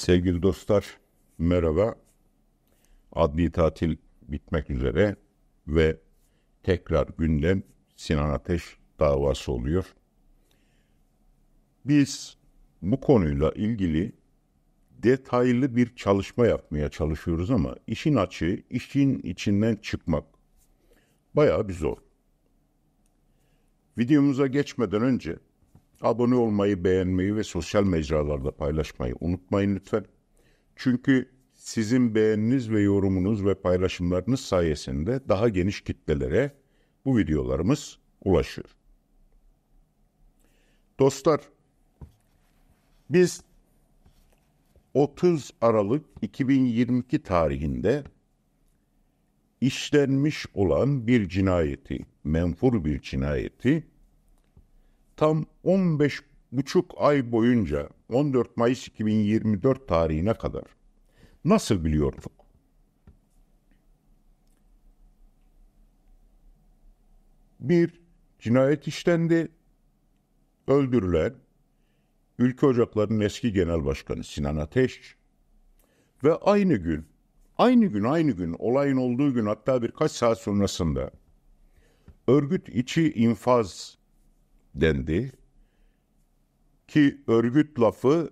Sevgili dostlar, merhaba. Adli tatil bitmek üzere ve tekrar gündem Sinan Ateş davası oluyor. Biz bu konuyla ilgili detaylı bir çalışma yapmaya çalışıyoruz ama işin açığı, işin içinden çıkmak bayağı bir zor. Videomuza geçmeden önce Abone olmayı, beğenmeyi ve sosyal mecralarda paylaşmayı unutmayın lütfen. Çünkü sizin beğeniniz ve yorumunuz ve paylaşımlarınız sayesinde daha geniş kitlelere bu videolarımız ulaşıyor. Dostlar, biz 30 Aralık 2022 tarihinde işlenmiş olan bir cinayeti, menfur bir cinayeti tam 15 buçuk ay boyunca 14 Mayıs 2024 tarihine kadar nasıl biliyorduk? Bir, cinayet işlendi, öldürülen Ülke Ocakları'nın eski genel başkanı Sinan Ateş ve aynı gün, aynı gün, aynı gün, olayın olduğu gün hatta birkaç saat sonrasında örgüt içi infaz dendi. Ki örgüt lafı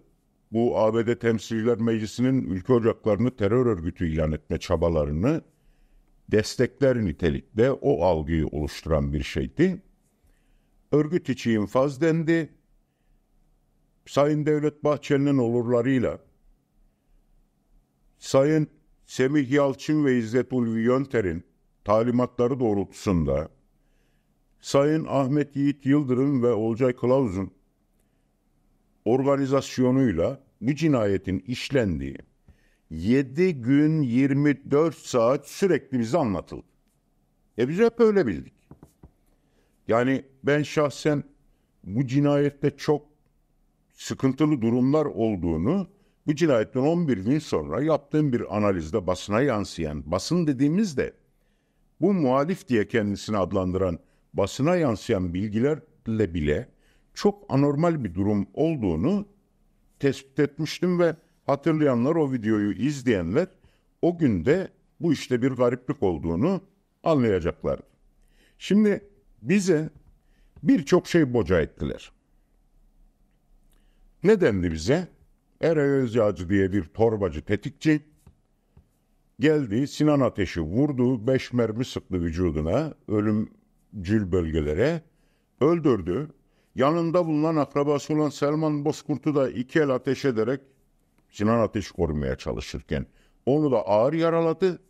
bu ABD Temsilciler Meclisi'nin ülke ocaklarını terör örgütü ilan etme çabalarını destekler nitelikte o algıyı oluşturan bir şeydi. Örgüt içi infaz dendi. Sayın Devlet Bahçeli'nin olurlarıyla Sayın Semih Yalçın ve İzzet Ulvi Yönter'in talimatları doğrultusunda Sayın Ahmet Yiğit Yıldırım ve Olcay Kılavuz'un organizasyonuyla bu cinayetin işlendiği 7 gün 24 saat sürekli bize anlatıldı. E biz hep öyle bildik. Yani ben şahsen bu cinayette çok sıkıntılı durumlar olduğunu bu cinayetten 11 gün sonra yaptığım bir analizde basına yansıyan, basın dediğimizde bu muhalif diye kendisini adlandıran basına yansıyan bilgilerle bile çok anormal bir durum olduğunu tespit etmiştim ve hatırlayanlar o videoyu izleyenler o günde bu işte bir gariplik olduğunu anlayacaklar. Şimdi bize birçok şey boca ettiler. Ne dendi bize? Eray Özyağcı diye bir torbacı tetikçi geldi Sinan Ateş'i vurdu, beş mermi sıktı vücuduna, ölüm cül bölgelere öldürdü. Yanında bulunan akrabası olan Selman Bozkurt'u da iki el ateş ederek Sinan Ateş korumaya çalışırken onu da ağır yaraladı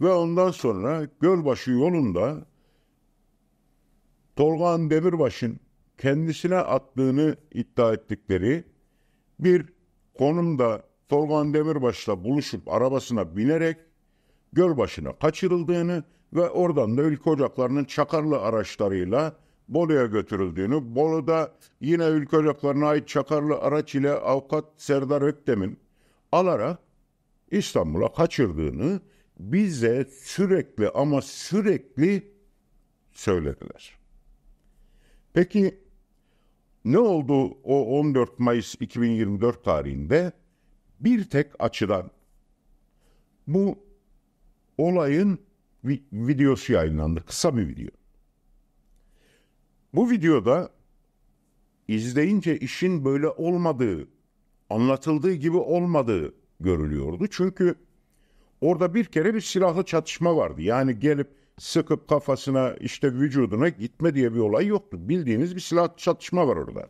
ve ondan sonra Gölbaşı yolunda Tolgan Demirbaş'ın kendisine attığını iddia ettikleri bir konumda Tolgan Demirbaş'la buluşup arabasına binerek Gölbaşı'na kaçırıldığını ve oradan da ülke ocaklarının çakarlı araçlarıyla Bolu'ya götürüldüğünü, Bolu'da yine ülke ocaklarına ait çakarlı araç ile avukat Serdar Öktem'in alarak İstanbul'a kaçırdığını bize sürekli ama sürekli söylediler. Peki ne oldu o 14 Mayıs 2024 tarihinde? Bir tek açıdan bu olayın vi videosu yayınlandı. Kısa bir video. Bu videoda izleyince işin böyle olmadığı, anlatıldığı gibi olmadığı görülüyordu. Çünkü orada bir kere bir silahlı çatışma vardı. Yani gelip sıkıp kafasına işte vücuduna gitme diye bir olay yoktu. Bildiğiniz bir silahlı çatışma var orada.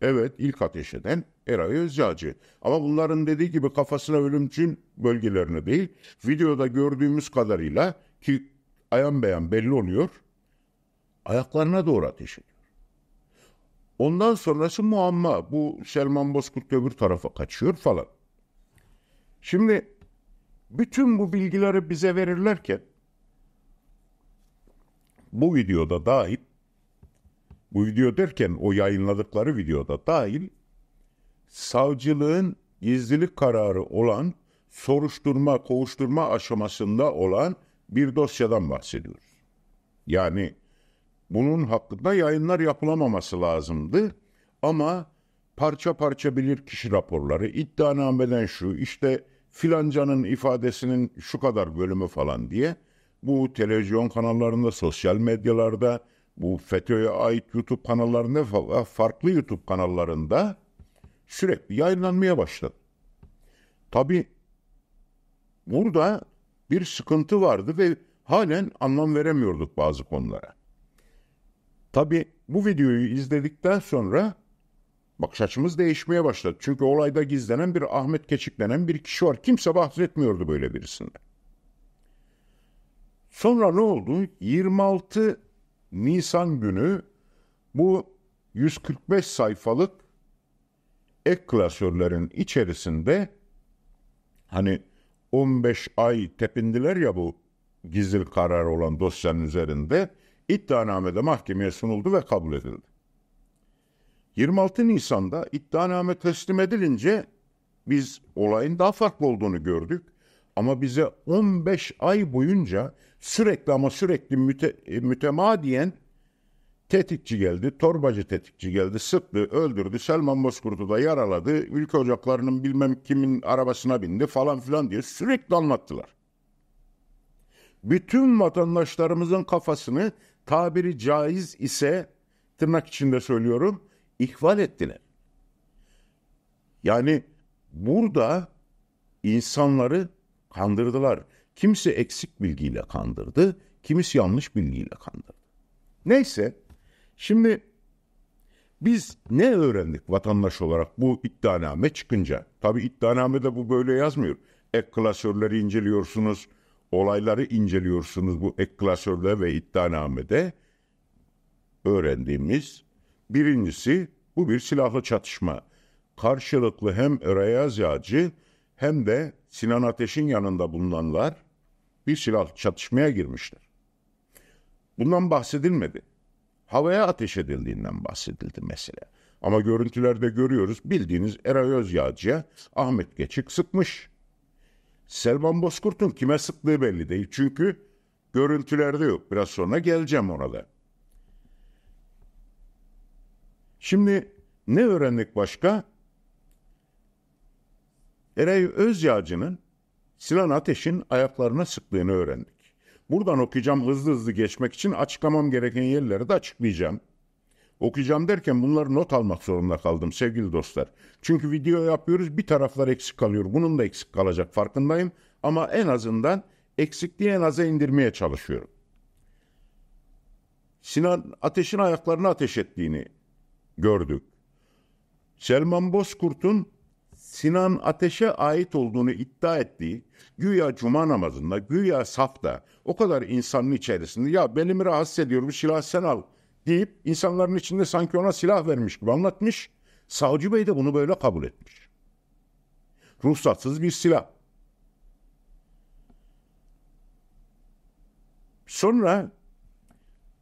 Evet ilk ateş eden Eray Özcacı. Ama bunların dediği gibi kafasına ölümcül bölgelerine değil videoda gördüğümüz kadarıyla ki ayan beyan belli oluyor. Ayaklarına doğru ateş ediyor. Ondan sonrası muamma. Bu Selman Bozkurt öbür tarafa kaçıyor falan. Şimdi bütün bu bilgileri bize verirlerken bu videoda dahil bu video derken o yayınladıkları videoda dahil savcılığın gizlilik kararı olan soruşturma, kovuşturma aşamasında olan bir dosyadan bahsediyoruz. Yani bunun hakkında yayınlar yapılamaması lazımdı ama parça parça bilir kişi raporları, iddianameden şu, işte filancanın ifadesinin şu kadar bölümü falan diye bu televizyon kanallarında, sosyal medyalarda, bu FETÖ'ye ait YouTube kanallarında, ve farklı YouTube kanallarında sürekli yayınlanmaya başladı. Tabi burada bir sıkıntı vardı ve halen anlam veremiyorduk bazı konulara. Tabi bu videoyu izledikten sonra bakış açımız değişmeye başladı. Çünkü olayda gizlenen bir Ahmet Keçik denen bir kişi var. Kimse bahsetmiyordu böyle birisinde. Sonra ne oldu? 26 Nisan günü bu 145 sayfalık ek klasörlerin içerisinde hani 15 ay tepindiler ya bu gizli karar olan dosyanın üzerinde iddianame de mahkemeye sunuldu ve kabul edildi. 26 Nisan'da iddianame teslim edilince biz olayın daha farklı olduğunu gördük. Ama bize 15 ay boyunca sürekli ama sürekli müte, mütemadiyen Tetikçi geldi, torbacı tetikçi geldi, sıktı, öldürdü, Selman Bozkurt'u da yaraladı, ülke ocaklarının bilmem kimin arabasına bindi falan filan diye sürekli anlattılar. Bütün vatandaşlarımızın kafasını tabiri caiz ise tırnak içinde söylüyorum ihval ettiler. Yani burada insanları kandırdılar. Kimse eksik bilgiyle kandırdı, kimisi yanlış bilgiyle kandırdı. Neyse Şimdi biz ne öğrendik vatandaş olarak bu iddianame çıkınca? Tabi iddianamede bu böyle yazmıyor. Ek klasörleri inceliyorsunuz, olayları inceliyorsunuz bu ek klasörde ve iddianamede. Öğrendiğimiz birincisi bu bir silahlı çatışma. Karşılıklı hem Reyaz Yağcı hem de Sinan Ateş'in yanında bulunanlar bir silahlı çatışmaya girmişler. Bundan bahsedilmedi havaya ateş edildiğinden bahsedildi mesela. Ama görüntülerde görüyoruz bildiğiniz Eray Özyağcı'ya Ahmet Geçik sıkmış. Selman Bozkurt'un kime sıktığı belli değil çünkü görüntülerde yok. Biraz sonra geleceğim orada. Şimdi ne öğrendik başka? Eray Özyağcı'nın Sinan Ateş'in ayaklarına sıktığını öğrendik. Buradan okuyacağım hızlı hızlı geçmek için açıklamam gereken yerleri de açıklayacağım. Okuyacağım derken bunları not almak zorunda kaldım sevgili dostlar. Çünkü video yapıyoruz bir taraflar eksik kalıyor. Bunun da eksik kalacak farkındayım. Ama en azından eksikliği en aza indirmeye çalışıyorum. Sinan ateşin ayaklarını ateş ettiğini gördük. Selman Bozkurt'un Sinan Ateş'e ait olduğunu iddia ettiği güya cuma namazında güya safta o kadar insanın içerisinde ya belimi rahatsız ediyor bir silah sen al deyip insanların içinde sanki ona silah vermiş gibi anlatmış. Savcı Bey de bunu böyle kabul etmiş. Ruhsatsız bir silah. Sonra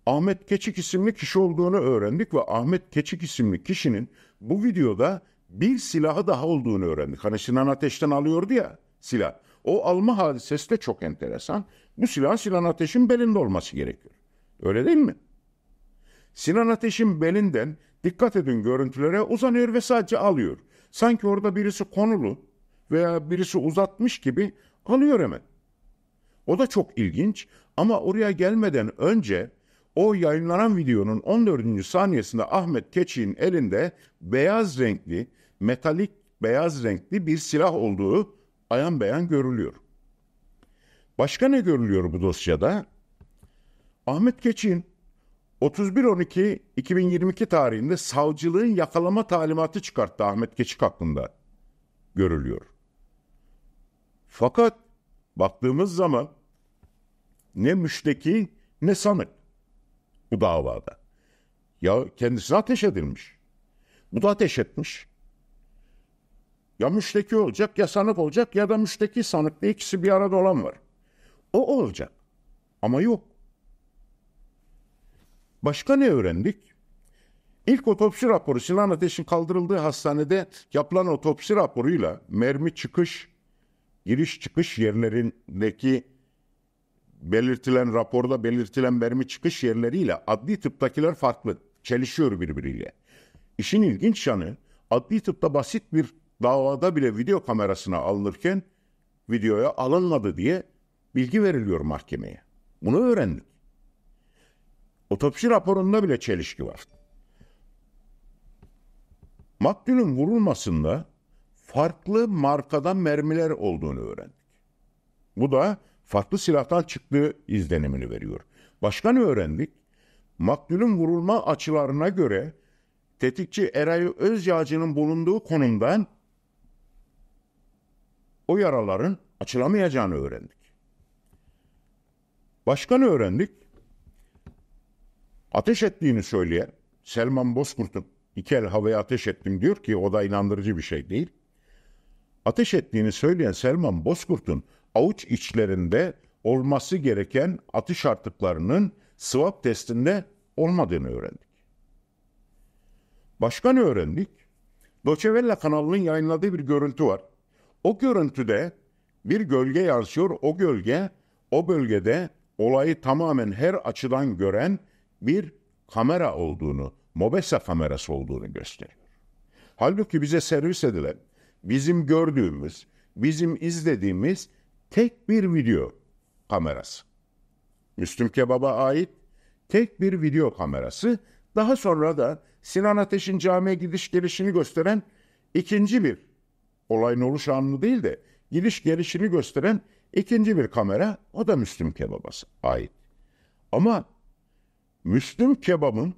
Ahmet Keçik isimli kişi olduğunu öğrendik ve Ahmet Keçik isimli kişinin bu videoda bir silahı daha olduğunu öğrendik. Hani Sinan Ateş'ten alıyordu ya silah. O alma hadisesi de çok enteresan. Bu silah Sinan Ateş'in belinde olması gerekiyor. Öyle değil mi? Sinan Ateş'in belinden dikkat edin görüntülere uzanıyor ve sadece alıyor. Sanki orada birisi konulu veya birisi uzatmış gibi alıyor hemen. O da çok ilginç ama oraya gelmeden önce o yayınlanan videonun 14. saniyesinde Ahmet Keçi'nin elinde beyaz renkli metalik beyaz renkli bir silah olduğu ayan beyan görülüyor. Başka ne görülüyor bu dosyada? Ahmet Keçin 31.12.2022 tarihinde savcılığın yakalama talimatı çıkarttı Ahmet Keçik hakkında görülüyor. Fakat baktığımız zaman ne müşteki ne sanık bu davada. Ya kendisine ateş edilmiş. Bu da ateş etmiş. Ya müşteki olacak ya sanık olacak ya da müşteki sanıklı ikisi bir arada olan var. O olacak. Ama yok. Başka ne öğrendik? İlk otopsi raporu Sinan Ateş'in kaldırıldığı hastanede yapılan otopsi raporuyla mermi çıkış, giriş çıkış yerlerindeki belirtilen raporda belirtilen mermi çıkış yerleriyle adli tıptakiler farklı, çelişiyor birbiriyle. İşin ilginç yanı adli tıpta basit bir davada bile video kamerasına alınırken videoya alınmadı diye bilgi veriliyor mahkemeye. Bunu öğrendik. Otopsi raporunda bile çelişki var. Maktulün vurulmasında farklı markadan mermiler olduğunu öğrendik. Bu da farklı silahtan çıktığı izlenimini veriyor. Başka ne öğrendik? Maktulün vurulma açılarına göre tetikçi Eray Özyağcı'nın bulunduğu konumdan o yaraların açılamayacağını öğrendik. Başka ne öğrendik? Ateş ettiğini söyleyen Selman Bozkurt'un iki el havaya ateş ettim diyor ki o da inandırıcı bir şey değil. Ateş ettiğini söyleyen Selman Bozkurt'un avuç içlerinde olması gereken atış artıklarının swap testinde olmadığını öğrendik. Başka ne öğrendik? Doçevella kanalının yayınladığı bir görüntü var. O görüntüde bir gölge yansıyor. O gölge o bölgede olayı tamamen her açıdan gören bir kamera olduğunu, Mobesa kamerası olduğunu gösteriyor. Halbuki bize servis edilen, bizim gördüğümüz, bizim izlediğimiz tek bir video kamerası. Müslüm Kebab'a ait tek bir video kamerası. Daha sonra da Sinan Ateş'in camiye gidiş gelişini gösteren ikinci bir olayın oluş anını değil de giriş gelişini gösteren ikinci bir kamera o da Müslüm Kebab'a ait. Ama Müslüm Kebab'ın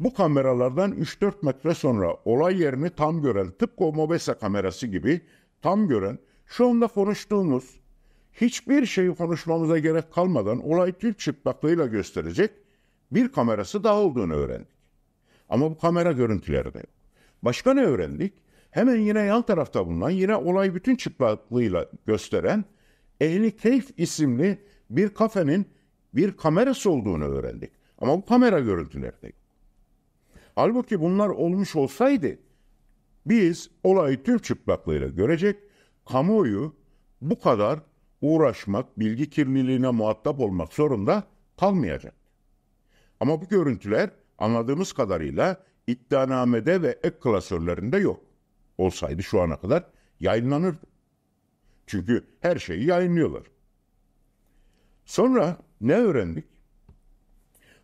bu kameralardan 3-4 metre sonra olay yerini tam gören tıpkı o Mobesa kamerası gibi tam gören şu anda konuştuğumuz hiçbir şeyi konuşmamıza gerek kalmadan olay tüm çıplaklığıyla gösterecek bir kamerası daha olduğunu öğrendik. Ama bu kamera görüntüleri de yok. Başka ne öğrendik? Hemen yine yan tarafta bulunan yine olay bütün çıplaklığıyla gösteren Ehli Keyf isimli bir kafenin bir kamerası olduğunu öğrendik. Ama bu kamera görüntülerinde. Halbuki bunlar olmuş olsaydı biz olayı tüm çıplaklığıyla görecek, kamuoyu bu kadar uğraşmak, bilgi kirliliğine muhatap olmak zorunda kalmayacak. Ama bu görüntüler anladığımız kadarıyla iddianamede ve ek klasörlerinde yok olsaydı şu ana kadar yayınlanırdı. Çünkü her şeyi yayınlıyorlar. Sonra ne öğrendik?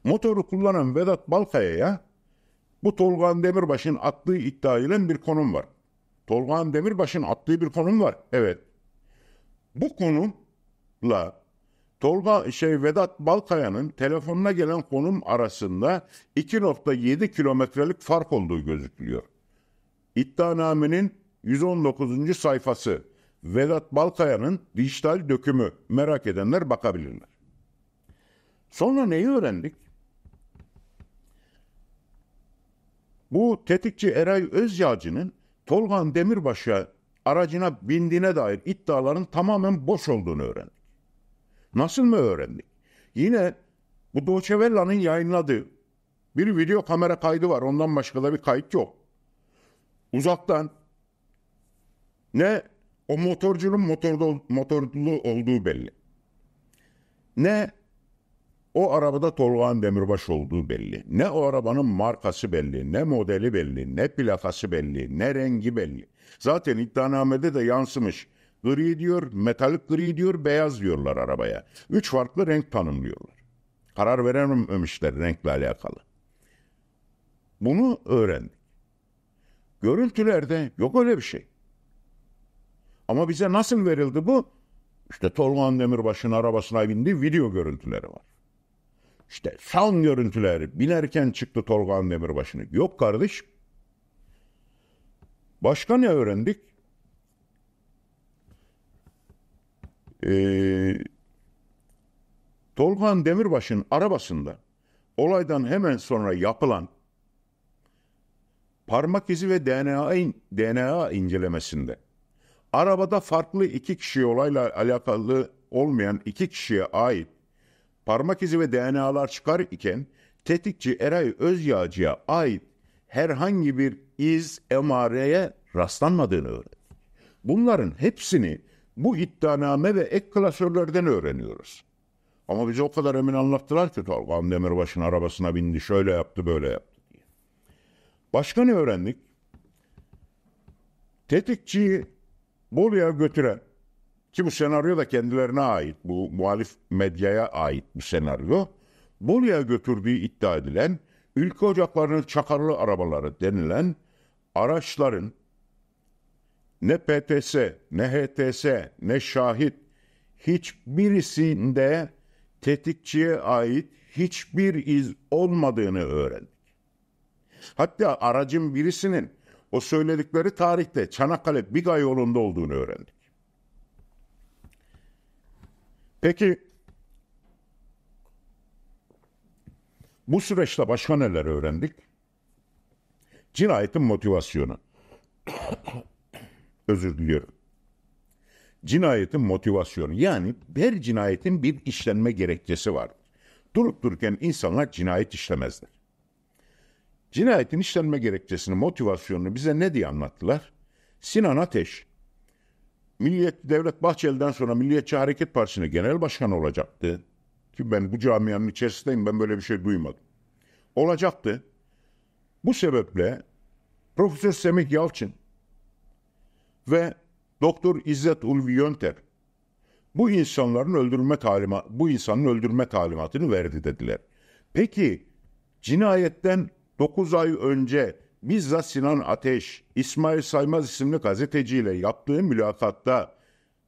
Motoru kullanan Vedat Balkaya'ya bu Tolgan Demirbaş'ın attığı iddia ile bir konum var. Tolgan Demirbaş'ın attığı bir konum var. Evet. Bu konumla Tolga şey Vedat Balkaya'nın telefonuna gelen konum arasında 2.7 kilometrelik fark olduğu gözüküyor. İddianamenin 119. sayfası Vedat Balkaya'nın dijital dökümü merak edenler bakabilirler. Sonra neyi öğrendik? Bu tetikçi Eray Özyağcı'nın Tolgan Demirbaş'a aracına bindiğine dair iddiaların tamamen boş olduğunu öğrendik. Nasıl mı öğrendik? Yine bu Deutsche yayınladığı bir video kamera kaydı var. Ondan başka da bir kayıt yok uzaktan ne o motorcunun motorda, motorlu olduğu belli. Ne o arabada Tolgağan Demirbaş olduğu belli. Ne o arabanın markası belli, ne modeli belli, ne plakası belli, ne rengi belli. Zaten iddianamede de yansımış. Gri diyor, metalik gri diyor, beyaz diyorlar arabaya. Üç farklı renk tanımlıyorlar. Karar verememişler renkle alakalı. Bunu öğrendi. Görüntülerde yok öyle bir şey. Ama bize nasıl verildi bu? İşte Tolga Demirbaş'ın arabasına bindiği video görüntüleri var. İşte son görüntüleri binerken çıktı Tolga Demirbaş'ını. Yok kardeş. Başka ne öğrendik? Ee, Tolgan Demirbaş'ın arabasında olaydan hemen sonra yapılan parmak izi ve DNA, in, DNA incelemesinde arabada farklı iki kişi olayla alakalı olmayan iki kişiye ait parmak izi ve DNA'lar çıkar iken tetikçi Eray Özyağcı'ya ait herhangi bir iz emareye rastlanmadığını öğrendik. Bunların hepsini bu iddianame ve ek klasörlerden öğreniyoruz. Ama bize o kadar emin anlattılar ki Tolga Demirbaş'ın arabasına bindi, şöyle yaptı, böyle yaptı. Başka ne öğrendik? Tetikçiyi Bolu'ya götüren ki bu senaryo da kendilerine ait, bu muhalif medyaya ait bu senaryo. Bolu'ya götürdüğü iddia edilen ülke ocaklarının çakarlı arabaları denilen araçların ne PTS, ne HTS, ne şahit hiçbirisinde tetikçiye ait hiçbir iz olmadığını öğrendik. Hatta aracın birisinin o söyledikleri tarihte Çanakkale Biga yolunda olduğunu öğrendik. Peki bu süreçte başka neler öğrendik? Cinayetin motivasyonu. Özür diliyorum. Cinayetin motivasyonu yani her cinayetin bir işlenme gerekçesi var. Durup dururken insanlar cinayet işlemezler. Cinayetin işlenme gerekçesini, motivasyonunu bize ne diye anlattılar? Sinan Ateş, Milliyet Devlet Bahçeli'den sonra Milliyetçi Hareket Partisi'nin genel başkanı olacaktı. Ki ben bu camianın içerisindeyim, ben böyle bir şey duymadım. Olacaktı. Bu sebeple Profesör Semih Yalçın ve Doktor İzzet Ulvi Yönter bu insanların öldürme talimatı, bu insanın öldürme talimatını verdi dediler. Peki cinayetten 9 ay önce bizzat Sinan Ateş, İsmail Saymaz isimli gazeteciyle yaptığı mülakatta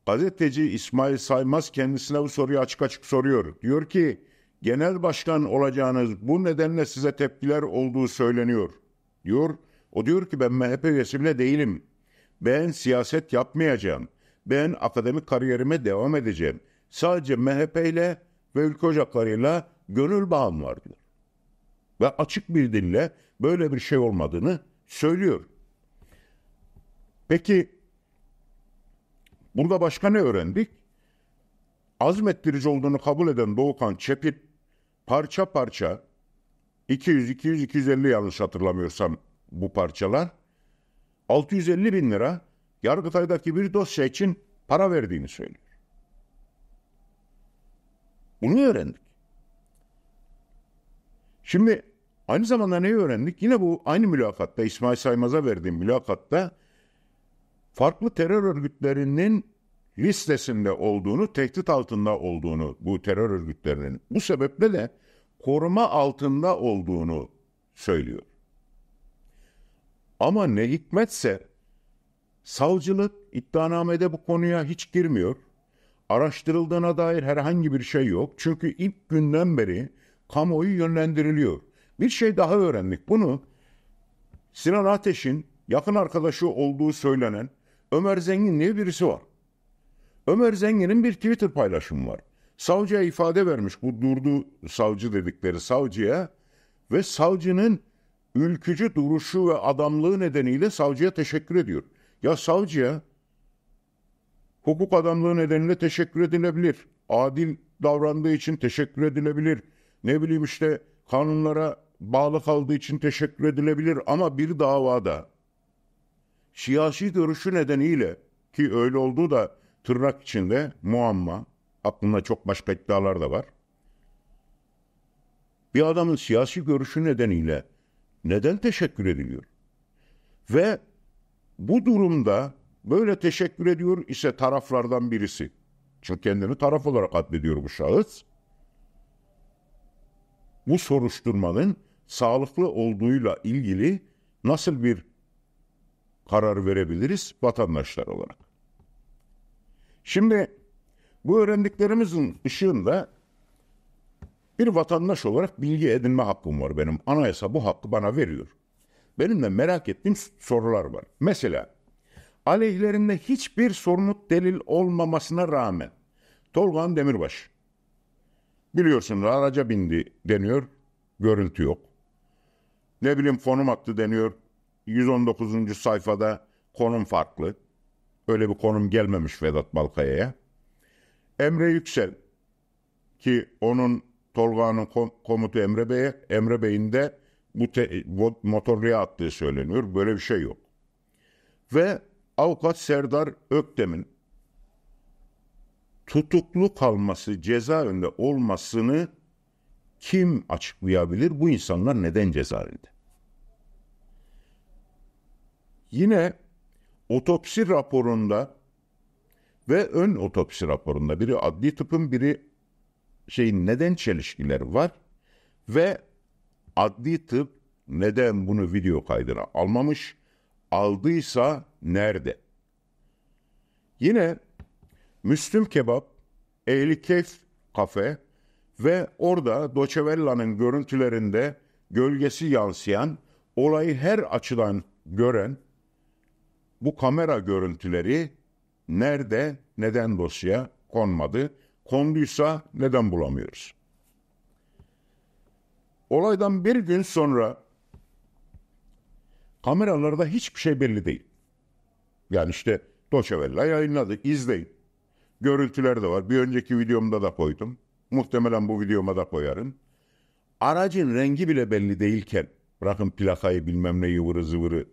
gazeteci İsmail Saymaz kendisine bu soruyu açık açık soruyor. Diyor ki genel başkan olacağınız bu nedenle size tepkiler olduğu söyleniyor. Diyor o diyor ki ben MHP üyesi bile değilim. Ben siyaset yapmayacağım. Ben akademik kariyerime devam edeceğim. Sadece MHP ile ve ülke ocaklarıyla gönül bağım var diyor ve açık bir dille böyle bir şey olmadığını söylüyor. Peki burada başka ne öğrendik? Azmettirici olduğunu kabul eden Doğukan Çepit parça parça 200, 200, 250 yanlış hatırlamıyorsam bu parçalar 650 bin lira Yargıtay'daki bir dosya için para verdiğini söylüyor. Bunu öğrendik. Şimdi Aynı zamanda neyi öğrendik? Yine bu aynı mülakatta, İsmail Saymaz'a verdiğim mülakatta farklı terör örgütlerinin listesinde olduğunu, tehdit altında olduğunu bu terör örgütlerinin. Bu sebeple de koruma altında olduğunu söylüyor. Ama ne hikmetse savcılık iddianamede bu konuya hiç girmiyor. Araştırıldığına dair herhangi bir şey yok. Çünkü ilk günden beri kamuoyu yönlendiriliyor. Bir şey daha öğrendik. Bunu Sinan Ateş'in yakın arkadaşı olduğu söylenen Ömer Zengin diye birisi var. Ömer Zengin'in bir Twitter paylaşımı var. Savcıya ifade vermiş bu durdu savcı dedikleri savcıya ve savcının ülkücü duruşu ve adamlığı nedeniyle savcıya teşekkür ediyor. Ya savcıya hukuk adamlığı nedeniyle teşekkür edilebilir. Adil davrandığı için teşekkür edilebilir. Ne bileyim işte kanunlara bağlı kaldığı için teşekkür edilebilir ama bir davada siyasi görüşü nedeniyle ki öyle olduğu da tırnak içinde muamma, aklında çok başka iddialar da var. Bir adamın siyasi görüşü nedeniyle neden teşekkür ediliyor? Ve bu durumda böyle teşekkür ediyor ise taraflardan birisi. Çünkü kendini taraf olarak adlediyor bu şahıs. Bu soruşturmanın sağlıklı olduğuyla ilgili nasıl bir karar verebiliriz vatandaşlar olarak? Şimdi bu öğrendiklerimizin ışığında bir vatandaş olarak bilgi edinme hakkım var benim. Anayasa bu hakkı bana veriyor. Benim de merak ettiğim sorular var. Mesela aleyhlerinde hiçbir sorumluluk delil olmamasına rağmen Tolgan Demirbaş biliyorsunuz araca bindi deniyor görüntü yok. Ne bileyim konum attı deniyor. 119. sayfada konum farklı. Öyle bir konum gelmemiş Vedat Balkaya'ya. Emre Yüksel ki onun Tolga'nın komutu Emre Bey'e, Emre Bey'in de bu te, motorluya attığı söyleniyor. Böyle bir şey yok. Ve avukat Serdar Öktem'in tutuklu kalması, ceza cezaevinde olmasını kim açıklayabilir bu insanlar neden cezaevinde? Yine otopsi raporunda ve ön otopsi raporunda biri adli tıpın biri şeyin neden çelişkileri var ve adli tıp neden bunu video kaydına almamış, aldıysa nerede? Yine Müslüm Kebap, Ehli Keyf Kafe ve orada Docevella'nın görüntülerinde gölgesi yansıyan, olayı her açıdan gören bu kamera görüntüleri nerede, neden dosya konmadı, konduysa neden bulamıyoruz? Olaydan bir gün sonra kameralarda hiçbir şey belli değil. Yani işte Doçevella yayınladı, izleyin. Görüntüler de var. Bir önceki videomda da koydum. Muhtemelen bu videoma da koyarım. Aracın rengi bile belli değilken, bırakın plakayı bilmem ne yıvırı zıvırı.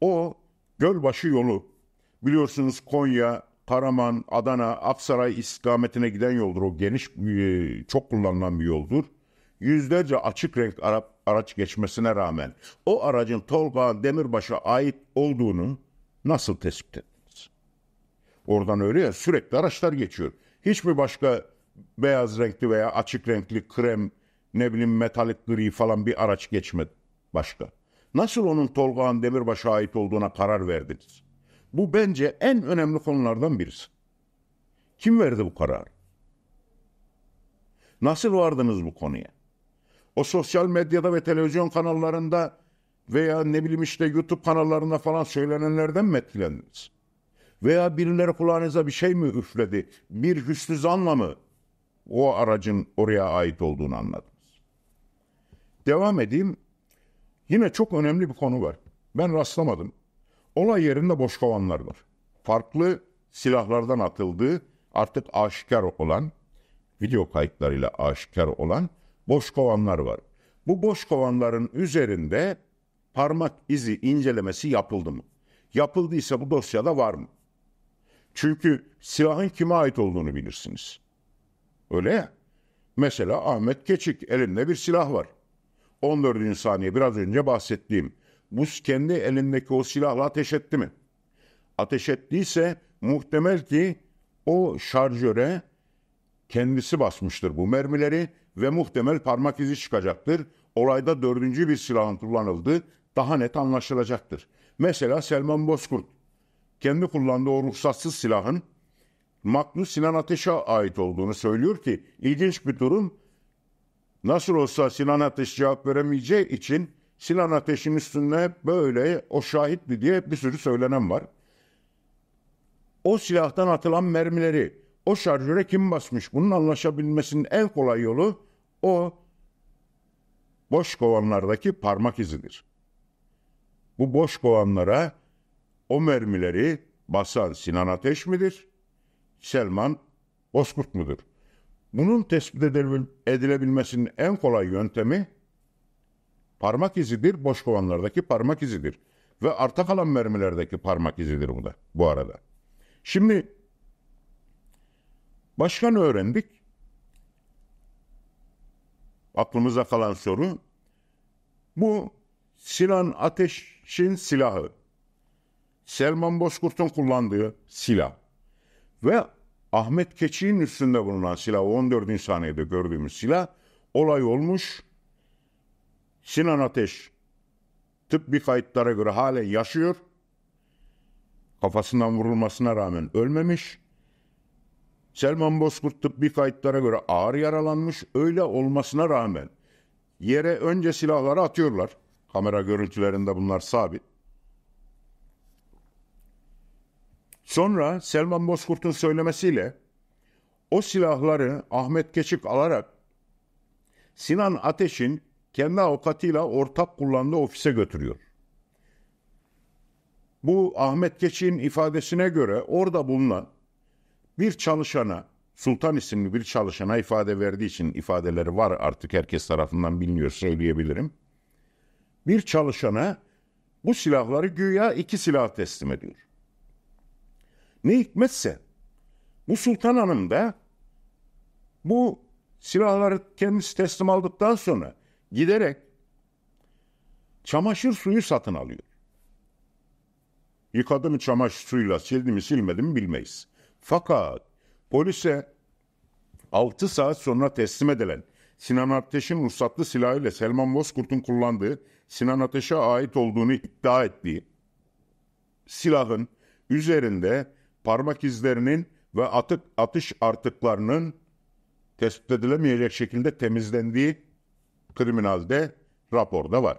O Gölbaşı yolu. Biliyorsunuz Konya, Karaman, Adana, Aksaray istikametine giden yoldur. O geniş, e, çok kullanılan bir yoldur. Yüzlerce açık renk Arap araç geçmesine rağmen o aracın Tolga Demirbaş'a ait olduğunu nasıl tespit ettiniz? Oradan öyle ya sürekli araçlar geçiyor. Hiçbir başka beyaz renkli veya açık renkli krem ne bileyim metalik gri falan bir araç geçmedi başka. Nasıl onun Tolgağan Demirbaş'a ait olduğuna karar verdiniz? Bu bence en önemli konulardan birisi. Kim verdi bu kararı? Nasıl vardınız bu konuya? O sosyal medyada ve televizyon kanallarında veya ne bileyim işte YouTube kanallarında falan söylenenlerden mi etkilendiniz? Veya birileri kulağınıza bir şey mi üfledi? Bir hüsnü zanla mı o aracın oraya ait olduğunu anladınız. Devam edeyim. Yine çok önemli bir konu var. Ben rastlamadım. Olay yerinde boş kovanlar var. Farklı silahlardan atıldığı artık aşikar olan, video kayıtlarıyla aşikar olan boş kovanlar var. Bu boş kovanların üzerinde parmak izi incelemesi yapıldı mı? Yapıldıysa bu dosyada var mı? Çünkü silahın kime ait olduğunu bilirsiniz. Öyle ya. Mesela Ahmet Keçik elinde bir silah var. 14. saniye biraz önce bahsettiğim. Bu kendi elindeki o silahla ateş etti mi? Ateş ettiyse muhtemel ki o şarjöre kendisi basmıştır bu mermileri ve muhtemel parmak izi çıkacaktır. Olayda dördüncü bir silahın kullanıldığı daha net anlaşılacaktır. Mesela Selman Bozkurt kendi kullandığı o ruhsatsız silahın Magnus Sinan Ateş'e ait olduğunu söylüyor ki ilginç bir durum. Nasıl olsa Sinan Ateş cevap veremeyeceği için Sinan Ateş'in üstünde böyle o şahitli diye bir sürü söylenen var. O silahtan atılan mermileri o şarjöre kim basmış? Bunun anlaşabilmesinin en kolay yolu o boş kovanlardaki parmak izidir. Bu boş kovanlara o mermileri basan Sinan Ateş midir? Selman Bozkurt mudur? Bunun tespit edilebilmesinin en kolay yöntemi parmak izidir, boş kovanlardaki parmak izidir. Ve arta kalan mermilerdeki parmak izidir bu da bu arada. Şimdi başka ne öğrendik? Aklımıza kalan soru bu Sinan Ateş'in silahı. Selman Bozkurt'un kullandığı silah. Ve Ahmet Keçi'nin üstünde bulunan silah 14. saniyede gördüğümüz silah olay olmuş. Sinan Ateş tıbbi kayıtlara göre hala yaşıyor. Kafasından vurulmasına rağmen ölmemiş. Selman Bozkurt tıbbi kayıtlara göre ağır yaralanmış. Öyle olmasına rağmen yere önce silahları atıyorlar. Kamera görüntülerinde bunlar sabit. Sonra Selman Bozkurt'un söylemesiyle o silahları Ahmet Keçik alarak Sinan Ateş'in kendi avukatıyla ortak kullandığı ofise götürüyor. Bu Ahmet Keçik'in ifadesine göre orada bulunan bir çalışana, Sultan isimli bir çalışana ifade verdiği için ifadeleri var artık herkes tarafından biliniyor söyleyebilirim. Bir çalışana bu silahları güya iki silah teslim ediyor. Ne hikmetse bu Sultan Hanım da bu silahları kendisi teslim aldıktan sonra giderek çamaşır suyu satın alıyor. Yıkadı mı çamaşır suyuyla sildi mi silmedi mi bilmeyiz. Fakat polise 6 saat sonra teslim edilen Sinan Ateş'in ruhsatlı silahıyla Selman Bozkurt'un kullandığı Sinan Ateş'e ait olduğunu iddia ettiği silahın üzerinde parmak izlerinin ve atık atış artıklarının tespit edilemeyecek şekilde temizlendiği kriminalde raporda var.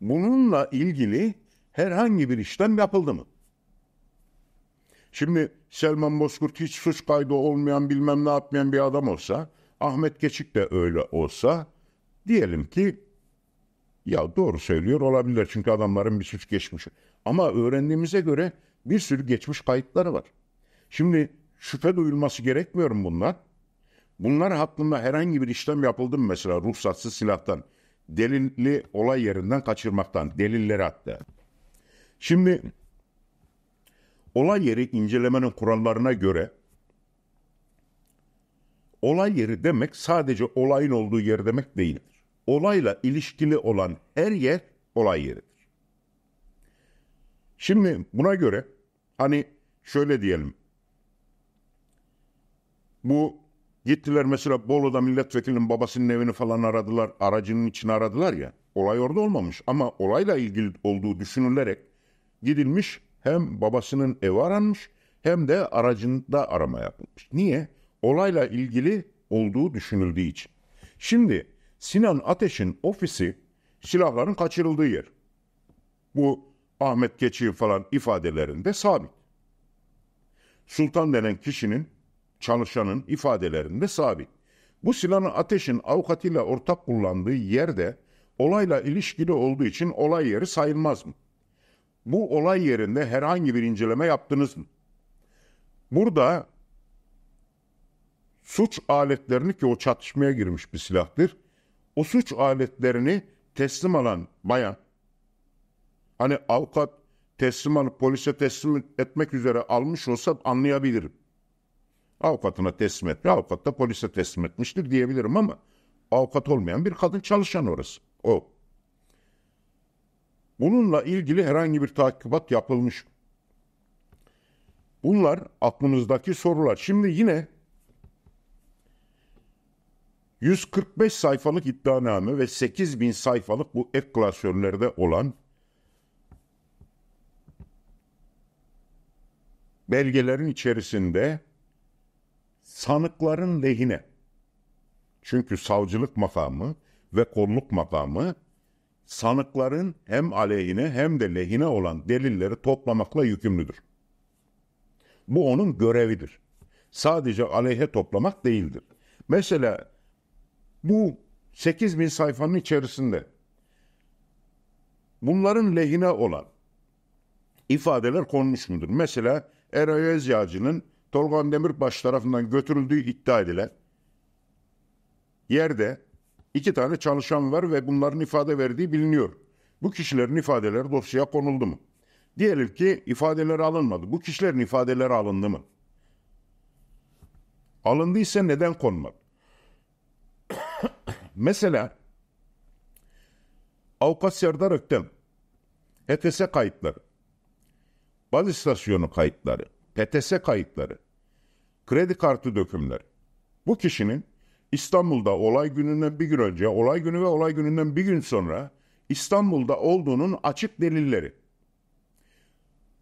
Bununla ilgili herhangi bir işlem yapıldı mı? Şimdi Selman Bozkurt hiç suç kaydı olmayan bilmem ne yapmayan bir adam olsa, Ahmet Geçik de öyle olsa diyelim ki ya doğru söylüyor olabilir çünkü adamların bir suç geçmişi. Ama öğrendiğimize göre bir sürü geçmiş kayıtları var. Şimdi şüphe duyulması gerekmiyor mu bunlar? Bunlar hakkında herhangi bir işlem yapıldı mı mesela ruhsatsız silahtan? Delilli olay yerinden kaçırmaktan, delilleri hatta. Şimdi olay yeri incelemenin kurallarına göre olay yeri demek sadece olayın olduğu yer demek değildir. Olayla ilişkili olan her yer olay yeridir. Şimdi buna göre hani şöyle diyelim. Bu gittiler mesela Bolu'da milletvekilinin babasının evini falan aradılar. Aracının içini aradılar ya. Olay orada olmamış ama olayla ilgili olduğu düşünülerek gidilmiş hem babasının evi aranmış hem de aracında arama yapılmış. Niye? Olayla ilgili olduğu düşünüldüğü için. Şimdi Sinan Ateş'in ofisi silahların kaçırıldığı yer. Bu Ahmet Keçi falan ifadelerinde sabit. Sultan denen kişinin, çalışanın ifadelerinde sabit. Bu silahı ateşin avukatıyla ortak kullandığı yerde olayla ilişkili olduğu için olay yeri sayılmaz mı? Bu olay yerinde herhangi bir inceleme yaptınız mı? Burada suç aletlerini ki o çatışmaya girmiş bir silahtır. O suç aletlerini teslim alan bayan Hani avukat teslim alıp polise teslim etmek üzere almış olsa anlayabilirim. Avukatına teslim etmiş, avukat da polise teslim etmiştir diyebilirim ama avukat olmayan bir kadın çalışan orası. O. Bununla ilgili herhangi bir takipat yapılmış. Bunlar aklımızdaki sorular. Şimdi yine 145 sayfalık iddianame ve 8000 sayfalık bu ek klasörlerde olan belgelerin içerisinde sanıkların lehine. Çünkü savcılık makamı ve kolluk makamı sanıkların hem aleyhine hem de lehine olan delilleri toplamakla yükümlüdür. Bu onun görevidir. Sadece aleyhe toplamak değildir. Mesela bu 8 bin sayfanın içerisinde bunların lehine olan ifadeler konmuş mudur? Mesela Eray Özyağcı'nın Tolgan Demirbaş tarafından götürüldüğü iddia edilen yerde iki tane çalışan var ve bunların ifade verdiği biliniyor. Bu kişilerin ifadeleri dosyaya konuldu mu? Diyelim ki ifadeleri alınmadı. Bu kişilerin ifadeleri alındı mı? Alındıysa neden konmadı? Mesela Avukat Serdar Öktem, HTS kayıtları baz istasyonu kayıtları, PTS kayıtları, kredi kartı dökümleri. Bu kişinin İstanbul'da olay gününden bir gün önce, olay günü ve olay gününden bir gün sonra İstanbul'da olduğunun açık delilleri.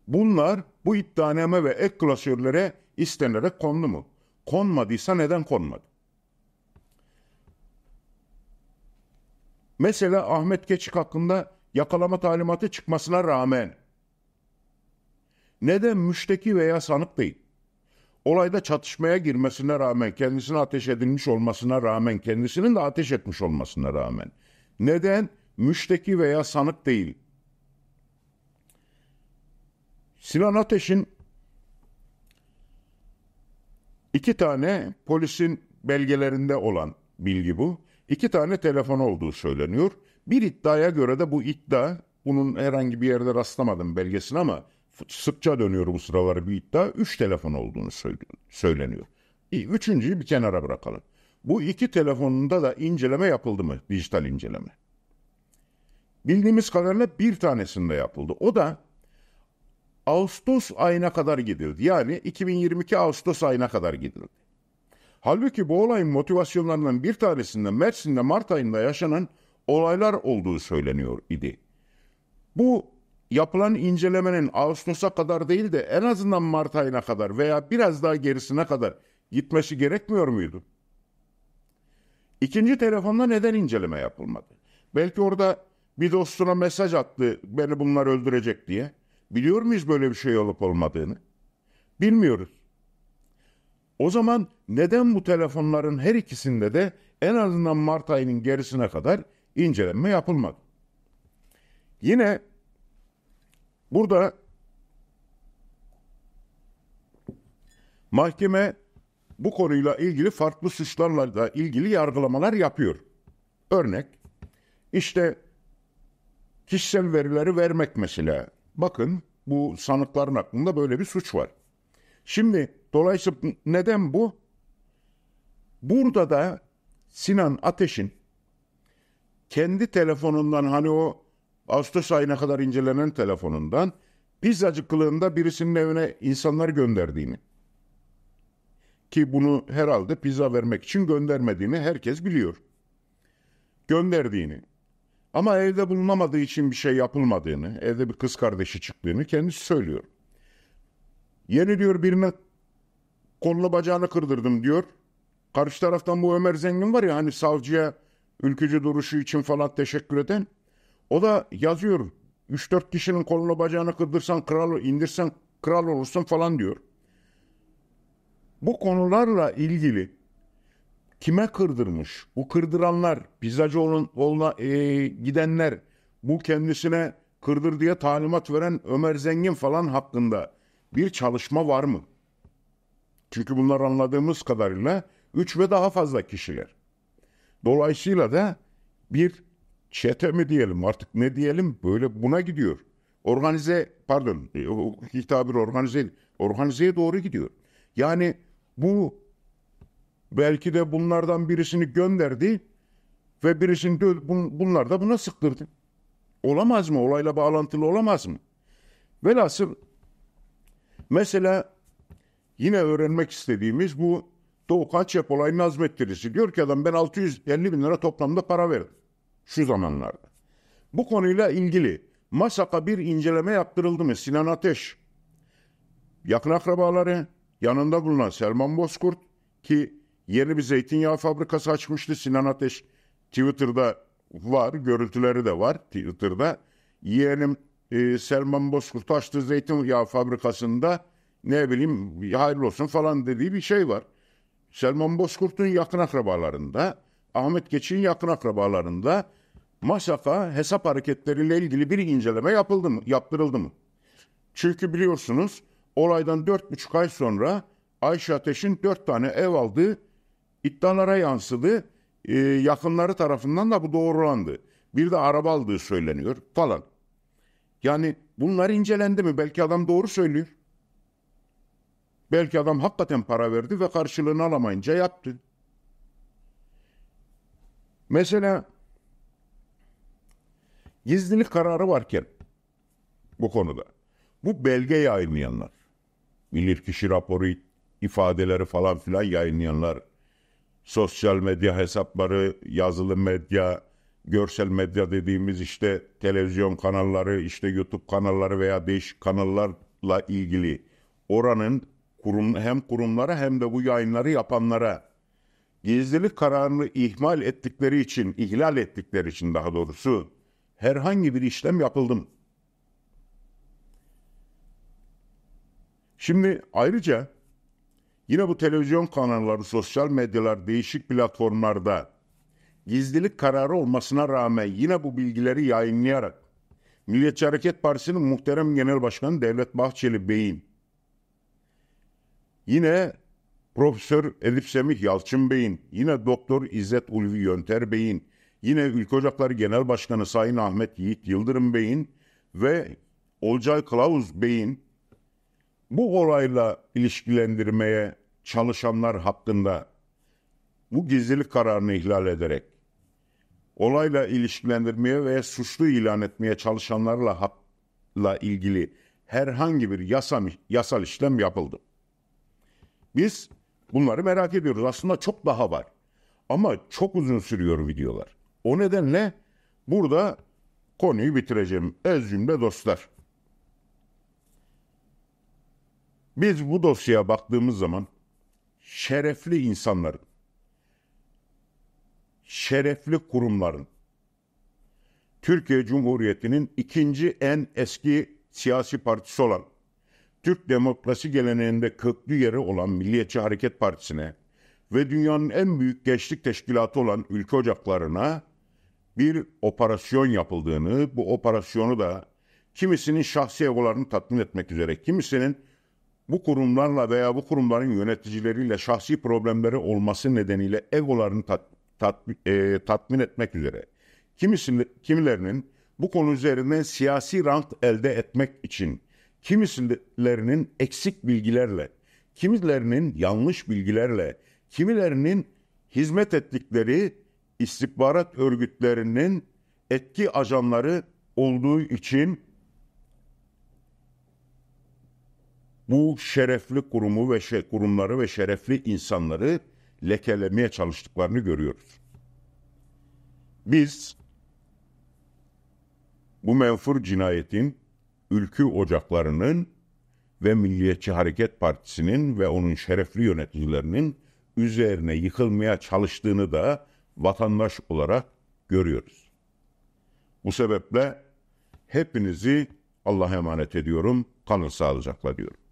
Bunlar bu iddianame ve ek klasörlere istenerek kondu mu? Konmadıysa neden konmadı? Mesela Ahmet Keçik hakkında yakalama talimatı çıkmasına rağmen ne de müşteki veya sanık değil. Olayda çatışmaya girmesine rağmen, kendisine ateş edilmiş olmasına rağmen, kendisinin de ateş etmiş olmasına rağmen. Neden? Müşteki veya sanık değil. Sinan Ateş'in iki tane polisin belgelerinde olan bilgi bu. İki tane telefon olduğu söyleniyor. Bir iddiaya göre de bu iddia, bunun herhangi bir yerde rastlamadım belgesini ama sıkça dönüyor bu sıraları bir iddia. Üç telefon olduğunu söyleniyor. İyi, üçüncüyü bir kenara bırakalım. Bu iki telefonunda da inceleme yapıldı mı? Dijital inceleme. Bildiğimiz kadarıyla bir tanesinde yapıldı. O da Ağustos ayına kadar gidildi. Yani 2022 Ağustos ayına kadar gidildi. Halbuki bu olayın motivasyonlarından bir tanesinde Mersin'de Mart ayında yaşanan olaylar olduğu söyleniyor idi. Bu yapılan incelemenin Ağustos'a kadar değil de en azından Mart ayına kadar veya biraz daha gerisine kadar gitmesi gerekmiyor muydu? İkinci telefonda neden inceleme yapılmadı? Belki orada bir dostuna mesaj attı beni bunlar öldürecek diye. Biliyor muyuz böyle bir şey olup olmadığını? Bilmiyoruz. O zaman neden bu telefonların her ikisinde de en azından Mart ayının gerisine kadar inceleme yapılmadı? Yine Burada mahkeme bu konuyla ilgili farklı suçlarla da ilgili yargılamalar yapıyor. Örnek işte kişisel verileri vermek mesela. Bakın bu sanıkların aklında böyle bir suç var. Şimdi dolayısıyla neden bu? Burada da Sinan Ateş'in kendi telefonundan hani o Ağustos ayına kadar incelenen telefonundan pizzacı kılığında birisinin evine insanlar gönderdiğini ki bunu herhalde pizza vermek için göndermediğini herkes biliyor. Gönderdiğini ama evde bulunamadığı için bir şey yapılmadığını, evde bir kız kardeşi çıktığını kendisi söylüyor. Yeni diyor birine kolunu bacağını kırdırdım diyor. Karşı taraftan bu Ömer Zengin var ya hani savcıya ülkücü duruşu için falan teşekkür eden o da yazıyor. 3-4 kişinin kolunu bacağını kırdırsan kral, indirsen kral olursun falan diyor. Bu konularla ilgili kime kırdırmış? Bu kırdıranlar, pizzacı oluna e, gidenler, bu kendisine kırdır diye talimat veren Ömer Zengin falan hakkında bir çalışma var mı? Çünkü bunlar anladığımız kadarıyla 3 ve daha fazla kişiler. Dolayısıyla da bir çete mi diyelim artık ne diyelim böyle buna gidiyor. Organize pardon e, hitabir organize organizeye doğru gidiyor. Yani bu belki de bunlardan birisini gönderdi ve birisini de bunlar da buna sıktırdı. Olamaz mı? Olayla bağlantılı olamaz mı? Velhasıl mesela yine öğrenmek istediğimiz bu Doğu Kaçyap olayı nazmettirisi. Diyor ki adam ben 650 bin lira toplamda para verdim şu zamanlarda. Bu konuyla ilgili Masak'a bir inceleme yaptırıldı mı Sinan Ateş? Yakın akrabaları, yanında bulunan Selman Bozkurt ki yeni bir zeytinyağı fabrikası açmıştı Sinan Ateş. Twitter'da var, görüntüleri de var Twitter'da. Yeğenim e, Selman Bozkurt açtığı zeytinyağı fabrikasında ne bileyim hayırlı olsun falan dediği bir şey var. Selman Bozkurt'un yakın akrabalarında Ahmet Geçik'in yakın akrabalarında masafa hesap hareketleriyle ilgili bir inceleme yapıldı mı, yaptırıldı mı? Çünkü biliyorsunuz olaydan 4,5 ay sonra Ayşe Ateş'in 4 tane ev aldığı iddialara yansıdı. Ee, yakınları tarafından da bu doğrulandı. Bir de araba aldığı söyleniyor falan. Yani bunlar incelendi mi? Belki adam doğru söylüyor. Belki adam hakikaten para verdi ve karşılığını alamayınca yaptı. Mesela gizlilik kararı varken bu konuda bu belge yayınlayanlar, bilirkişi raporu, ifadeleri falan filan yayınlayanlar, sosyal medya hesapları, yazılı medya, görsel medya dediğimiz işte televizyon kanalları, işte YouTube kanalları veya değişik kanallarla ilgili oranın kurum, hem kurumlara hem de bu yayınları yapanlara gizlilik kararını ihmal ettikleri için, ihlal ettikleri için daha doğrusu herhangi bir işlem yapıldı mı? Şimdi ayrıca yine bu televizyon kanalları, sosyal medyalar, değişik platformlarda gizlilik kararı olmasına rağmen yine bu bilgileri yayınlayarak Milliyetçi Hareket Partisi'nin muhterem genel başkanı Devlet Bahçeli Bey'in yine Profesör Elif Semih Yalçın Bey'in, yine Doktor İzzet Ulvi Yönter Bey'in, yine Ülke Ocakları Genel Başkanı Sayın Ahmet Yiğit Yıldırım Bey'in ve Olcay Kılavuz Bey'in bu olayla ilişkilendirmeye çalışanlar hakkında bu gizlilik kararını ihlal ederek olayla ilişkilendirmeye ve suçlu ilan etmeye çalışanlarla hakla ilgili herhangi bir yasam, yasal işlem yapıldı. Biz Bunları merak ediyoruz. Aslında çok daha var. Ama çok uzun sürüyor videolar. O nedenle burada konuyu bitireceğim. Ez cümle dostlar. Biz bu dosyaya baktığımız zaman şerefli insanların, şerefli kurumların, Türkiye Cumhuriyeti'nin ikinci en eski siyasi partisi olan Türk demokrasi geleneğinde köklü yeri olan Milliyetçi Hareket Partisi'ne ve dünyanın en büyük gençlik teşkilatı olan ülke ocaklarına bir operasyon yapıldığını, bu operasyonu da kimisinin şahsi egolarını tatmin etmek üzere, kimisinin bu kurumlarla veya bu kurumların yöneticileriyle şahsi problemleri olması nedeniyle egolarını tat, tat, e, tatmin etmek üzere, kimisinin, kimilerinin bu konu üzerinden siyasi rant elde etmek için Kimilerinin eksik bilgilerle, kimilerinin yanlış bilgilerle, kimilerinin hizmet ettikleri istihbarat örgütlerinin etki ajanları olduğu için bu şerefli kurumu ve şey, kurumları ve şerefli insanları lekelemeye çalıştıklarını görüyoruz. Biz bu menfur cinayetin ülkü ocaklarının ve Milliyetçi Hareket Partisi'nin ve onun şerefli yöneticilerinin üzerine yıkılmaya çalıştığını da vatandaş olarak görüyoruz. Bu sebeple hepinizi Allah'a emanet ediyorum. Kalın sağlıcakla diyorum.